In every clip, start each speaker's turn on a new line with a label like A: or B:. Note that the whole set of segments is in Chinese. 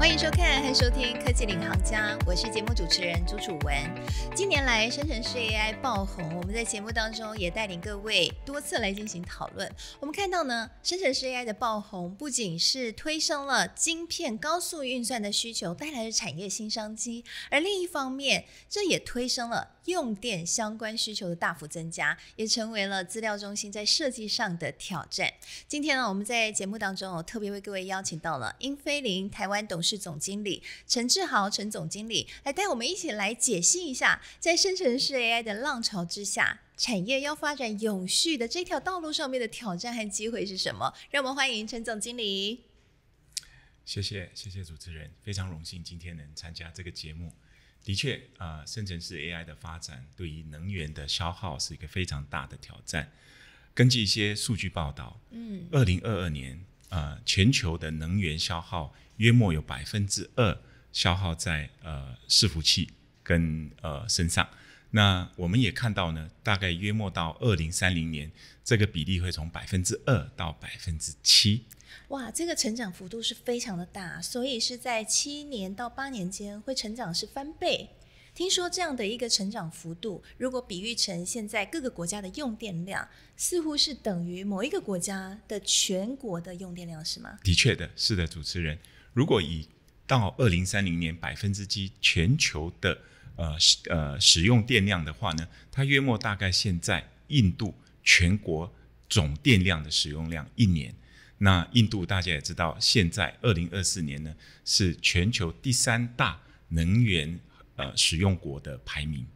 A: 欢迎收看和收听《科技领航家》，我是节目主持人朱楚文。近年来，生成式 AI 爆红，我们在节目当中也带领各位多次来进行讨论。我们看到呢，生成式 AI 的爆红不仅是推升了晶片高速运算的需求带来的产业新商机，而另一方面，这也推升了。用电相关需求的大幅增加，也成为了资料中心在设计上的挑战。今天呢，我们在节目当中哦，特别为各位邀请到了英飞凌台湾董事总经理陈志豪陈总经理，来带我们一起来解析一下，在生成式 AI 的浪潮之下，产业要发展永续的这条道路上面的挑战和机会是什么？让我们欢迎陈总经理。
B: 谢谢谢谢主持人，非常荣幸今天能参加这个节目。的确，啊，生成式 AI 的发展对于能源的消耗是一个非常大的挑战。根据一些数据报道，嗯，二零二二年，呃，全球的能源消耗约莫有百分之二消耗在呃伺服器跟呃身上。那我们也看到呢，大概约莫到二零三零年，这个比例会从百分之二到百分之七。
A: 哇，这个成长幅度是非常的大，所以是在七年到八年间会成长是翻倍。听说这样的一个成长幅度，如果比喻成现在各个国家的用电量，似乎是等于某一个国家的全国的用电量，是吗？
B: 的确的，是的，主持人。如果以到二零三零年百分之七全球的呃呃使用电量的话呢，它约莫大概现在印度全国总电量的使用量一年。那印度大家也知道，现在二零二四年呢，是全球第三大能源呃使用国的排名。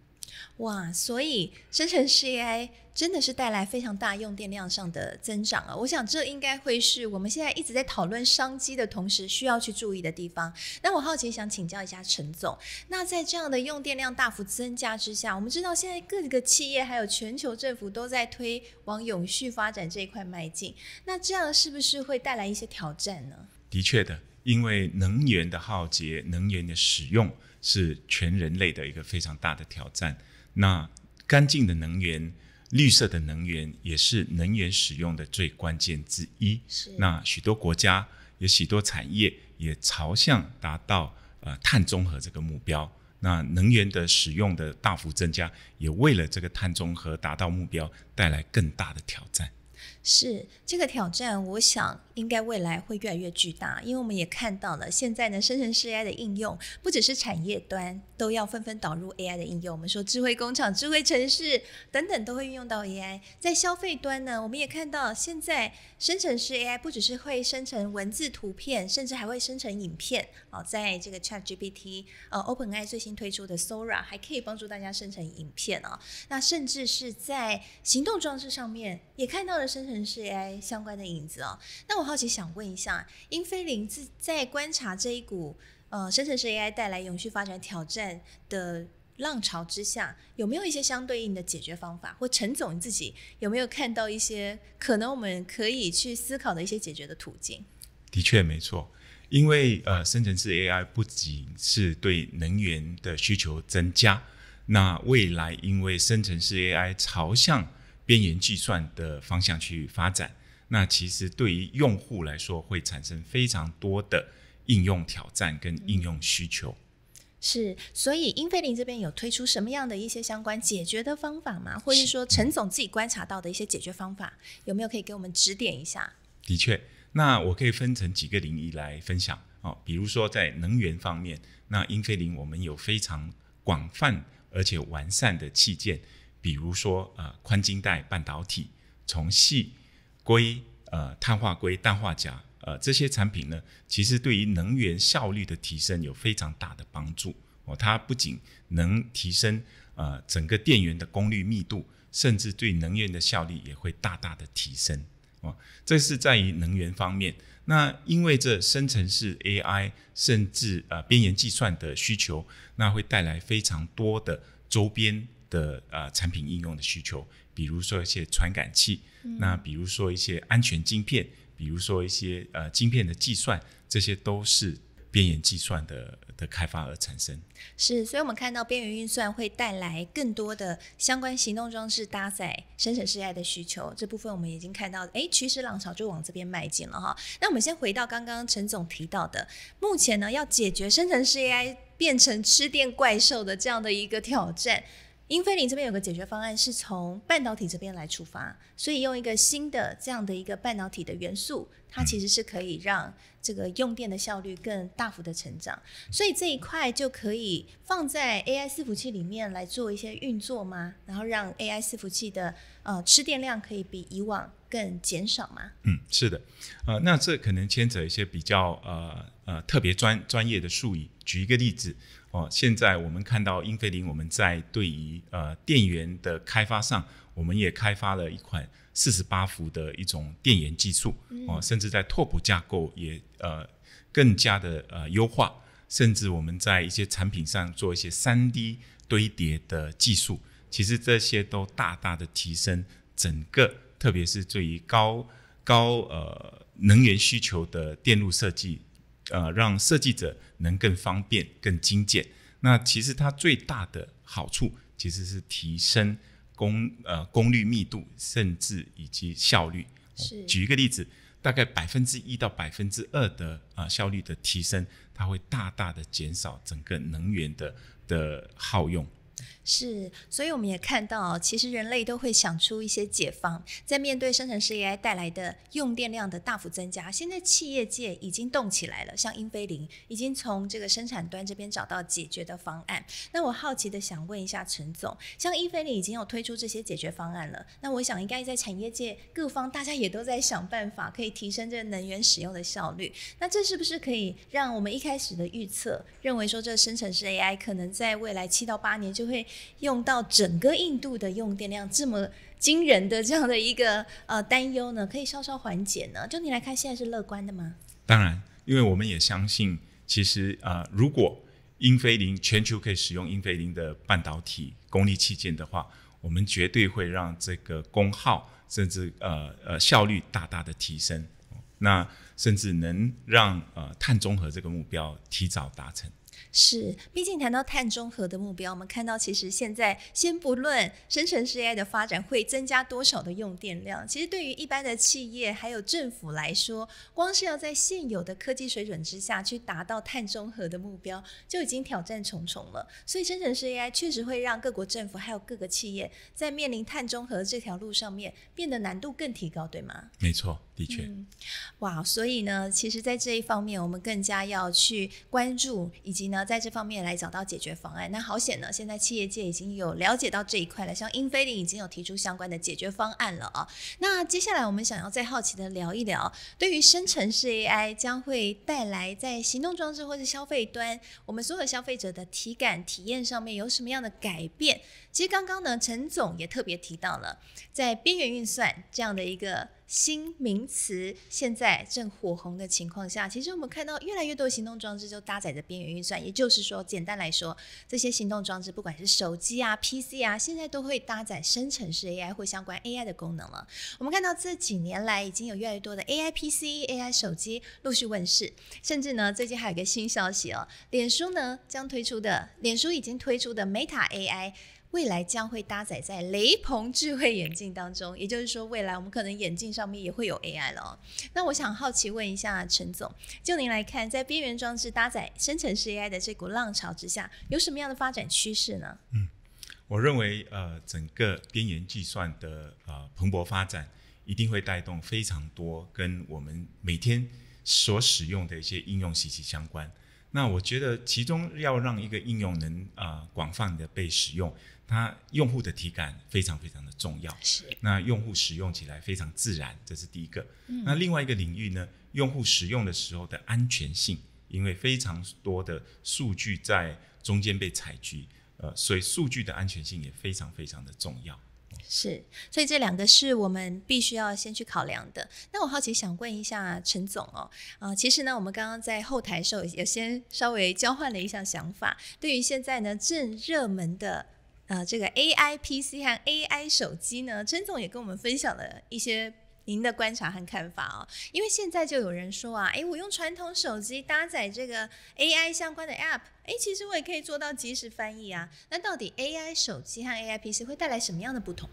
A: 哇，所以生成 AI 真的是带来非常大用电量上的增长啊！我想这应该会是我们现在一直在讨论商机的同时需要去注意的地方。那我好奇想请教一下陈总，那在这样的用电量大幅增加之下，我们知道现在各个企业还有全球政府都在推往永续发展这一块迈进，那这样是不是会带来一些挑战呢？
B: 的确的，因为能源的耗竭，能源的使用。是全人类的一个非常大的挑战。那干净的能源、绿色的能源也是能源使用的最关键之一。是。那许多国家、有许多产业也朝向达到呃碳中和这个目标。那能源的使用的大幅增加，也为了这个碳中和达到目标，带来更大的挑战。
A: 是这个挑战，我想应该未来会越来越巨大，因为我们也看到了，现在呢，生成式 AI 的应用不只是产业端。都要纷纷导入 AI 的应用，我们说智慧工厂、智慧城市等等都会运用到 AI。在消费端呢，我们也看到现在生成式 AI 不只是会生成文字、图片，甚至还会生成影片哦。在这个 ChatGPT 呃，OpenAI 最新推出的 Sora 还可以帮助大家生成影片哦。那甚至是在行动装置上面也看到了生成式 AI 相关的影子哦。那我好奇想问一下，英菲林自在观察这一股。呃，生成式 AI 带来永续发展挑战的浪潮之下，有没有一些相对应的解决方法？或陈总你自己有没有看到一些可能我们可以去思考的一些解决的途径？
B: 的确没错，因为呃，生成式 AI 不仅是对能源的需求增加，那未来因为生成式 AI 朝向边缘计算的方向去发展，那其实对于用户来说会产生非常多的。应用挑战跟应用需求
A: 是，所以英菲林这边有推出什么样的一些相关解决的方法吗？或者说陈总自己观察到的一些解决方法，有没有可以给我们指点一下？
B: 的确，那我可以分成几个领域来分享哦。比如说在能源方面，那英菲林我们有非常广泛而且完善的器件，比如说呃宽禁带半导体，从细硅、呃碳化硅、氮化镓。呃，这些产品呢，其实对于能源效率的提升有非常大的帮助哦。它不仅能提升呃整个电源的功率密度，甚至对能源的效率也会大大的提升哦。这是在于能源方面。那因为这生成式 AI 甚至呃边缘计算的需求，那会带来非常多的周边的呃产品应用的需求，比如说一些传感器，那比如说一些安全晶片。比如说一些呃晶片的计算，这些都是边缘计算的的开发而产生。
A: 是，所以我们看到边缘运算会带来更多的相关行动装置搭载生成式 AI 的需求。这部分我们已经看到，哎，趋势浪潮就往这边迈进了哈。那我们先回到刚刚陈总提到的，目前呢要解决生成式 AI 变成吃电怪兽的这样的一个挑战。英飞凌这边有个解决方案是从半导体这边来出发，所以用一个新的这样的一个半导体的元素，它其实是可以让这个用电的效率更大幅的成长。所以这一块就可以放在 AI 伺服器里面来做一些运作吗？然后让 AI 伺服器的呃吃电量可以比以往更减少吗？
B: 嗯，是的。呃，那这可能牵扯一些比较呃呃特别专专业的术语。举一个例子。哦，现在我们看到英飞凌，我们在对于呃电源的开发上，我们也开发了一款四十八伏的一种电源技术，哦，甚至在拓扑架构也呃更加的呃优化，甚至我们在一些产品上做一些三 D 堆叠的技术，其实这些都大大的提升整个，特别是对于高高呃能源需求的电路设计。呃，让设计者能更方便、更精简。那其实它最大的好处，其实是提升功呃功率密度，甚至以及效率。是。举一个例子，大概百分之一到百分之二的啊效率的提升，它会大大的减少整个能源的的耗用。
A: 是，所以我们也看到，其实人类都会想出一些解方，在面对生成式 AI 带来的用电量的大幅增加，现在企业界已经动起来了，像英飞凌已经从这个生产端这边找到解决的方案。那我好奇的想问一下陈总，像英飞凌已经有推出这些解决方案了，那我想应该在产业界各方大家也都在想办法可以提升这个能源使用的效率。那这是不是可以让我们一开始的预测认为说，这生成式 AI 可能在未来七到八年就会？会用到整个印度的用电量这么惊人的这样的一个呃担忧呢，可以稍稍缓解呢？就你来看，现在是乐观的吗？
B: 当然，因为我们也相信，其实呃，如果英飞凌全球可以使用英飞凌的半导体功率器件的话，我们绝对会让这个功耗甚至呃呃效率大大的提升，那甚至能让呃碳中和这个目标提早达成。
A: 是，毕竟谈到碳中和的目标，我们看到其实现在先不论生成式 AI 的发展会增加多少的用电量，其实对于一般的企业还有政府来说，光是要在现有的科技水准之下去达到碳中和的目标，就已经挑战重重了。所以生成式 AI 确实会让各国政府还有各个企业，在面临碳中和这条路上面变得难度更提高，对吗？
B: 没错。的确，
A: 哇，所以呢，其实，在这一方面，我们更加要去关注，以及呢，在这方面来找到解决方案。那好险呢，现在企业界已经有了解到这一块了，像英飞凌已经有提出相关的解决方案了啊。那接下来，我们想要再好奇的聊一聊，对于生成式 AI 将会带来在行动装置或是消费端，我们所有消费者的体感体验上面有什么样的改变？其实刚刚呢，陈总也特别提到了，在边缘运算这样的一个新名词现在正火红的情况下，其实我们看到越来越多行动装置就搭载着边缘运算。也就是说，简单来说，这些行动装置，不管是手机啊、PC 啊，现在都会搭载生成式 AI 或相关 AI 的功能了。我们看到这几年来，已经有越来越多的 AI PC、AI 手机陆续问世，甚至呢，最近还有个新消息哦，脸书呢将推出的脸书已经推出的 Meta AI。未来将会搭载在雷朋智慧眼镜当中，也就是说，未来我们可能眼镜上面也会有 AI 了。那我想好奇问一下陈总，就您来看，在边缘装置搭载生成式 AI 的这股浪潮之下，有什么样的发展趋势呢？嗯，
B: 我认为，呃，整个边缘计算的呃蓬勃发展，一定会带动非常多跟我们每天所使用的一些应用息息相关。那我觉得，其中要让一个应用能呃广泛的被使用，它用户的体感非常非常的重要。是。那用户使用起来非常自然，这是第一个。那另外一个领域呢，用户使用的时候的安全性，因为非常多的数据在中间被采集，呃，所以数据的安全性也非常非常的重要。
A: 是，所以这两个是我们必须要先去考量的。那我好奇想问一下陈总哦，啊，其实呢，我们刚刚在后台时候也先稍微交换了一下想法。对于现在呢正热门的呃这个 AI PC 和 AI 手机呢，陈总也跟我们分享了一些。您的观察和看法哦，因为现在就有人说啊，哎，我用传统手机搭载这个 AI 相关的 App，哎，其实我也可以做到即时翻译啊。那到底 AI 手机和 AI PC 会带来什么样的不
B: 同？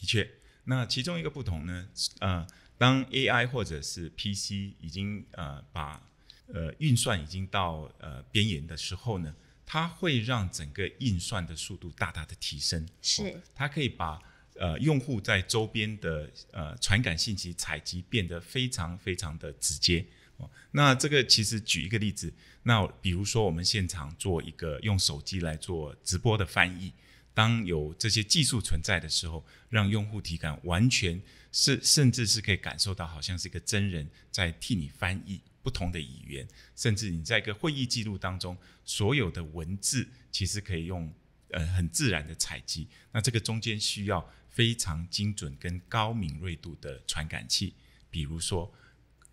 B: 的确，那其中一个不同呢，呃，当 AI 或者是 PC 已经呃把呃运算已经到呃边缘的时候呢，它会让整个运算的速度大大的提升。是，它可以把。呃，用户在周边的呃传感信息采集变得非常非常的直接。那这个其实举一个例子，那比如说我们现场做一个用手机来做直播的翻译，当有这些技术存在的时候，让用户体感完全是甚至是可以感受到好像是一个真人在替你翻译不同的语言，甚至你在一个会议记录当中所有的文字其实可以用呃很自然的采集。那这个中间需要。非常精准跟高敏锐度的传感器，比如说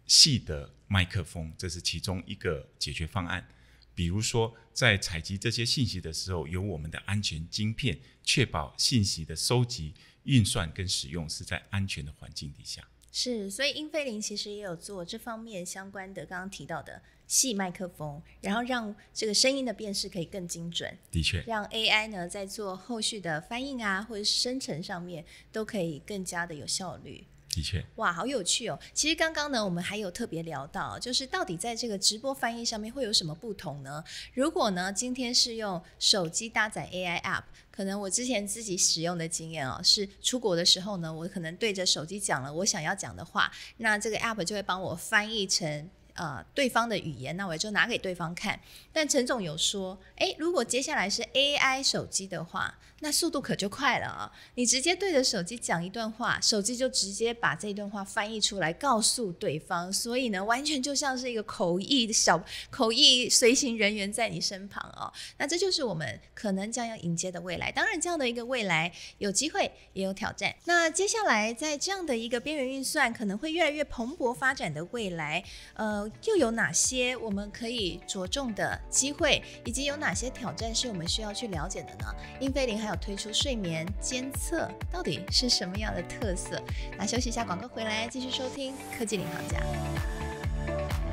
B: 细的麦克风，这是其中一个解决方案。比如说，在采集这些信息的时候，有我们的安全晶片，确保信息的收集、运算跟使用是在安全的环境底下。
A: 是，所以英菲林其实也有做这方面相关的，刚刚提到的细麦克风，然后让这个声音的辨识可以更精准，的确，让 AI 呢在做后续的翻译啊或者生成上面都可以更加的有效率。的确，哇，好有趣哦！其实刚刚呢，我们还有特别聊到，就是到底在这个直播翻译上面会有什么不同呢？如果呢，今天是用手机搭载 AI app，可能我之前自己使用的经验哦，是出国的时候呢，我可能对着手机讲了我想要讲的话，那这个 app 就会帮我翻译成。呃，对方的语言，那我也就拿给对方看。但陈总有说，诶，如果接下来是 AI 手机的话，那速度可就快了啊！你直接对着手机讲一段话，手机就直接把这段话翻译出来告诉对方，所以呢，完全就像是一个口译小口译随行人员在你身旁哦。那这就是我们可能将要迎接的未来。当然，这样的一个未来，有机会也有挑战。那接下来，在这样的一个边缘运算可能会越来越蓬勃发展的未来，呃。又有哪些我们可以着重的机会，以及有哪些挑战是我们需要去了解的呢？英飞凌还有推出睡眠监测，到底是什么样的特色？那休息一下，广告回来继续收听科技领航家。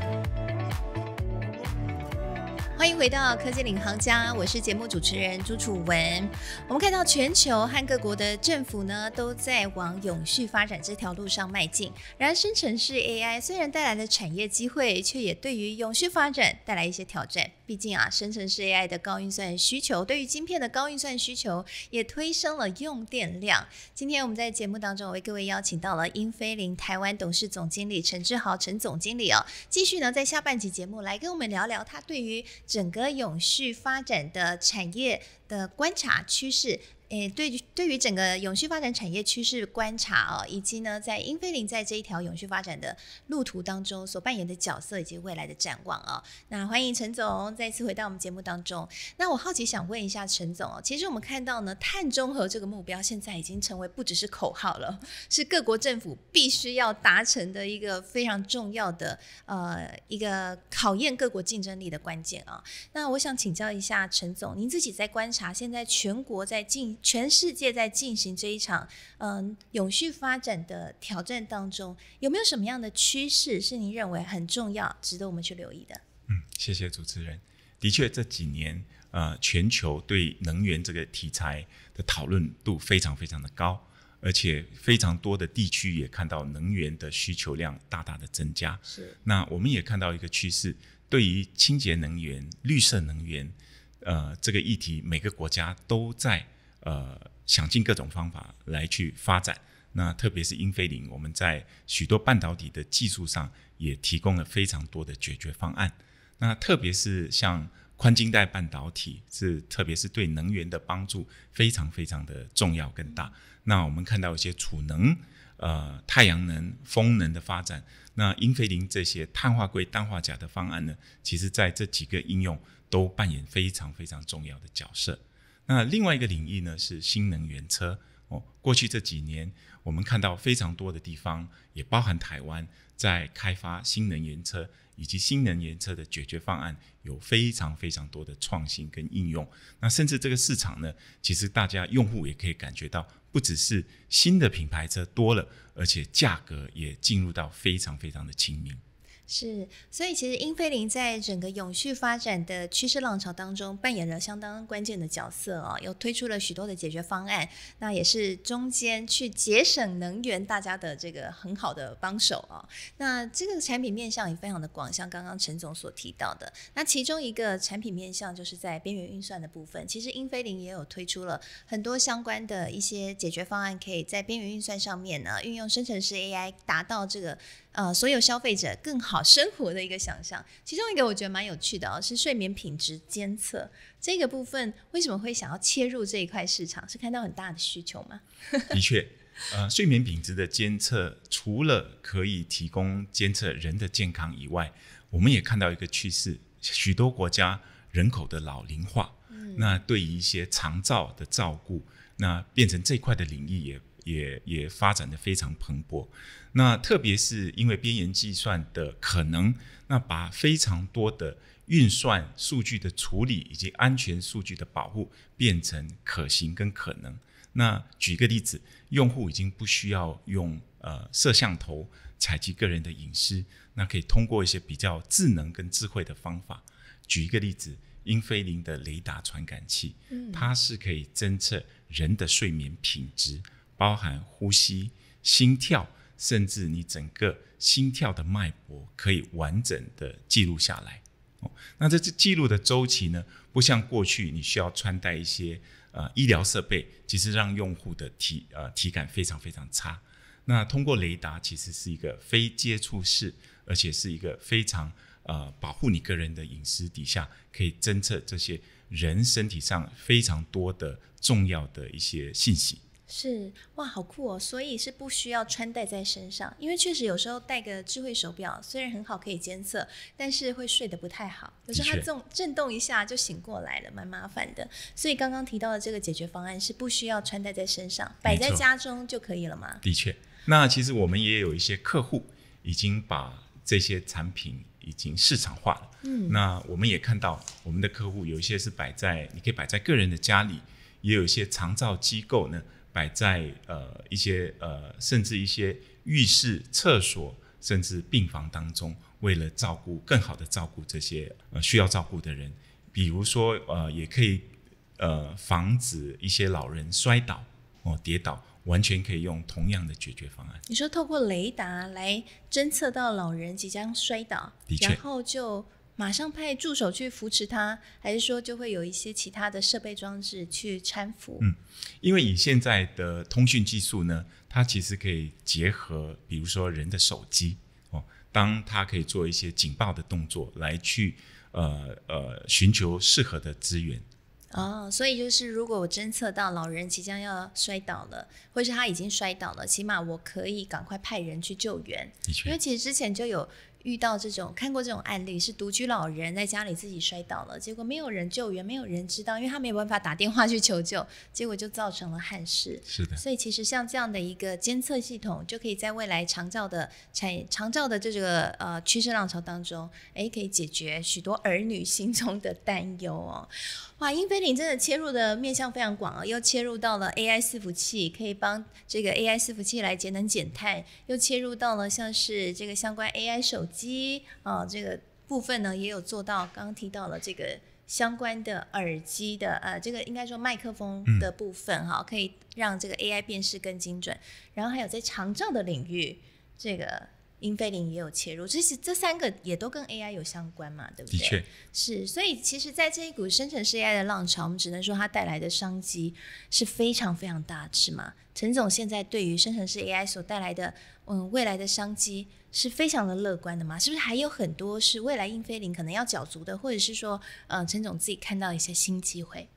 A: 欢迎回到科技领航家，我是节目主持人朱楚文。我们看到全球和各国的政府呢，都在往永续发展这条路上迈进。然而，生成式 AI 虽然带来了产业机会，却也对于永续发展带来一些挑战。毕竟啊，生成式 AI 的高运算需求，对于晶片的高运算需求，也推升了用电量。今天我们在节目当中，我为各位邀请到了英飞凌台湾董事总经理陈志豪陈总经理哦，继续呢在下半集节目来跟我们聊聊他对于。整个永续发展的产业的观察趋势。诶，对对于整个永续发展产业趋势观察啊，以及呢，在英飞凌在这一条永续发展的路途当中所扮演的角色以及未来的展望啊，那欢迎陈总再次回到我们节目当中。那我好奇想问一下陈总哦，其实我们看到呢，碳中和这个目标现在已经成为不只是口号了，是各国政府必须要达成的一个非常重要的呃一个考验各国竞争力的关键啊。那我想请教一下陈总，您自己在观察现在全国在进全世界在进行这一场嗯永续发展的挑战当中，有没有什么样的趋势是你认为很重要、值得我们去留意的？
B: 嗯，谢谢主持人。的确，这几年呃全球对能源这个题材的讨论度非常非常的高，而且非常多的地区也看到能源的需求量大大的增加。是。那我们也看到一个趋势，对于清洁能源、绿色能源呃这个议题，每个国家都在。呃，想尽各种方法来去发展。那特别是英飞凌，我们在许多半导体的技术上也提供了非常多的解决方案。那特别是像宽金带半导体，是特别是对能源的帮助非常非常的重要更大。那我们看到一些储能、呃太阳能、风能的发展，那英飞凌这些碳化硅、氮化钾的方案呢，其实在这几个应用都扮演非常非常重要的角色。那另外一个领域呢是新能源车哦，过去这几年我们看到非常多的地方，也包含台湾，在开发新能源车以及新能源车的解决方案，有非常非常多的创新跟应用。那甚至这个市场呢，其实大家用户也可以感觉到，不只是新的品牌车多了，而且价格也进入到非常非常的亲民。
A: 是，所以其实英菲林在整个永续发展的趋势浪潮当中扮演了相当关键的角色哦，又推出了许多的解决方案，那也是中间去节省能源大家的这个很好的帮手啊。那这个产品面向也非常的广，像刚刚陈总所提到的，那其中一个产品面向就是在边缘运算的部分，其实英菲林也有推出了很多相关的一些解决方案，可以在边缘运算上面呢运用生成式 AI 达到这个。呃，所有消费者更好生活的一个想象，其中一个我觉得蛮有趣的哦，是睡眠品质监测这个部分。为什么会想要切入这一块市场？是看到很大的需求吗？
B: 的确，呃，睡眠品质的监测除了可以提供监测人的健康以外，我们也看到一个趋势，许多国家人口的老龄化，嗯，那对于一些长照的照顾，那变成这块的领域也。也也发展的非常蓬勃，那特别是因为边缘计算的可能，那把非常多的运算、数据的处理以及安全数据的保护变成可行跟可能。那举一个例子，用户已经不需要用呃摄像头采集个人的隐私，那可以通过一些比较智能跟智慧的方法。举一个例子，英飞凌的雷达传感器，它是可以侦测人的睡眠品质。包含呼吸、心跳，甚至你整个心跳的脉搏，可以完整的记录下来。哦，那这次记录的周期呢？不像过去你需要穿戴一些呃医疗设备，其实让用户的体呃体感非常非常差。那通过雷达，其实是一个非接触式，而且是一个非常呃保护你个人的隐私底下，可以侦测这些人身体上非常多的重要的一些信息。
A: 是哇，好酷哦！所以是不需要穿戴在身上，因为确实有时候戴个智慧手表虽然很好可以监测，但是会睡得不太好。有时候它动震动一下就醒过来了，蛮麻烦的。所以刚刚提到的这个解决方案是不需要穿戴在身上，摆在家中就可以了吗？
B: 的确，那其实我们也有一些客户已经把这些产品已经市场化了。嗯，那我们也看到我们的客户有一些是摆在你可以摆在个人的家里，也有一些长照机构呢。摆在呃一些呃甚至一些浴室、厕所甚至病房当中，为了照顾更好的照顾这些呃需要照顾的人，比如说呃也可以呃防止一些老人摔倒哦跌倒，完全可以用同样的解决方案。
A: 你说透过雷达来侦测到老人即将摔倒，然后就。马上派助手去扶持他，还是说就会有一些其他的设备装置去搀扶？嗯，
B: 因为以现在的通讯技术呢，它其实可以结合，比如说人的手机哦，当他可以做一些警报的动作，来去呃呃寻求适合的资源。
A: 哦，所以就是如果我侦测到老人即将要摔倒了，或是他已经摔倒了，起码我可以赶快派人去救援。的确，因为其实之前就有。遇到这种看过这种案例，是独居老人在家里自己摔倒了，结果没有人救援，没有人知道，因为他没有办法打电话去求救，结果就造成了憾事。是的，所以其实像这样的一个监测系统，就可以在未来长照的产业长照的这个呃趋势浪潮当中，哎，可以解决许多儿女心中的担忧哦。哇，英飞凌真的切入的面向非常广啊，又切入到了 AI 伺服器，可以帮这个 AI 伺服器来节能减碳，又切入到了像是这个相关 AI 手机啊，这个部分呢也有做到。刚刚提到了这个相关的耳机的呃，这个应该说麦克风的部分哈，可以让这个 AI 辨识更精准。然后还有在长照的领域，这个。英飞凌也有切入，这些这三个也都跟 AI 有相关嘛，对不对？的确，是。所以，其实，在这一股生成式 AI 的浪潮，我们只能说它带来的商机是非常非常大的，是吗？陈总，现在对于生成式 AI 所带来的嗯未来的商机，是非常的乐观的吗？是不是还有很多是未来英飞凌可能要角逐的，或者是说，嗯，陈总自己看到一些新机会？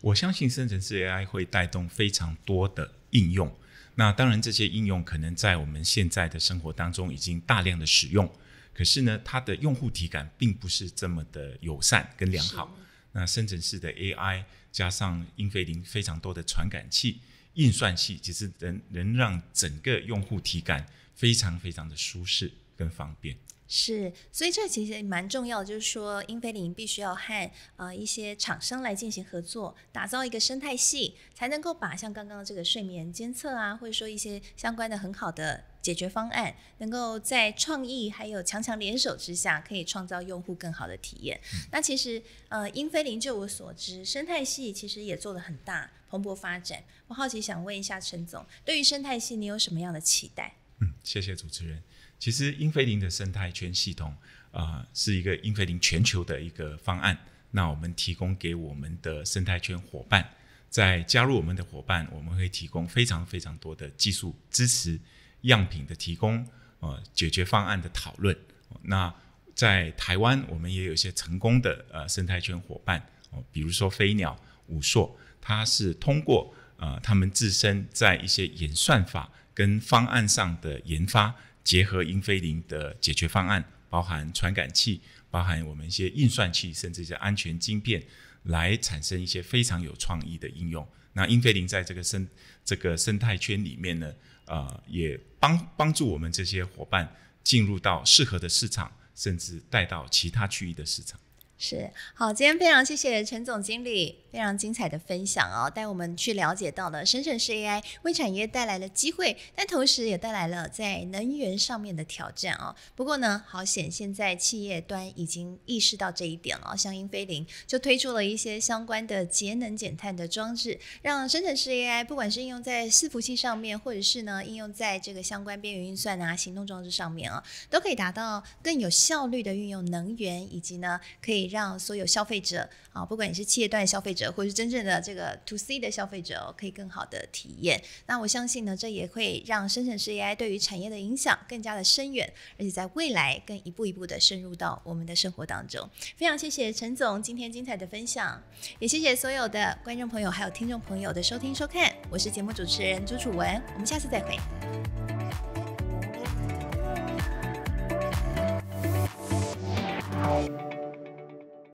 B: 我相信生成式 AI 会带动非常多的应用。那当然，这些应用可能在我们现在的生活当中已经大量的使用，可是呢，它的用户体感并不是这么的友善跟良好。那生成式的 AI 加上英飞凌非常多的传感器、运算器，其实能能让整个用户体感非常非常的舒适跟方便。
A: 是，所以这其实蛮重要的，就是说，英菲林必须要和呃一些厂商来进行合作，打造一个生态系，才能够把像刚刚这个睡眠监测啊，或者说一些相关的很好的解决方案，能够在创意还有强强联手之下，可以创造用户更好的体验。那其实呃，英菲林就我所知，生态系其实也做的很大，蓬勃发展。我好奇想问一下陈总，对于生态系，你有什么样的期待？
B: 嗯，谢谢主持人。其实，英飞凌的生态圈系统啊，是一个英飞凌全球的一个方案。那我们提供给我们的生态圈伙伴，在加入我们的伙伴，我们会提供非常非常多的技术支持、样品的提供、呃解决方案的讨论。那在台湾，我们也有一些成功的呃生态圈伙伴，哦，比如说飞鸟、五硕，它是通过呃他们自身在一些研算法。跟方案上的研发结合，英飞凌的解决方案包含传感器，包含我们一些运算器，甚至一些安全晶片，来产生一些非常有创意的应用。那英飞凌在这个生这个生态圈里面呢，呃，也帮帮助我们这些伙伴进入到适合的市场，甚至带到其他区域的市场。
A: 是好，今天非常谢谢陈总经理非常精彩的分享哦，带我们去了解到了深圳市 AI 为产业带来了机会，但同时也带来了在能源上面的挑战哦。不过呢，好险现在企业端已经意识到这一点了，像英飞凌就推出了一些相关的节能减碳的装置，让深圳市 AI 不管是应用在伺服器上面，或者是呢应用在这个相关边缘运算啊、行动装置上面啊，都可以达到更有效率的运用能源，以及呢可以。让所有消费者啊，不管你是企业端消费者，或者是真正的这个 to C 的消费者，可以更好的体验。那我相信呢，这也会让生成式 AI 对于产业的影响更加的深远，而且在未来更一步一步的深入到我们的生活当中。非常谢谢陈总今天精彩的分享，也谢谢所有的观众朋友还有听众朋友的收听收看。我是节目主持人朱楚文，我们下次再会。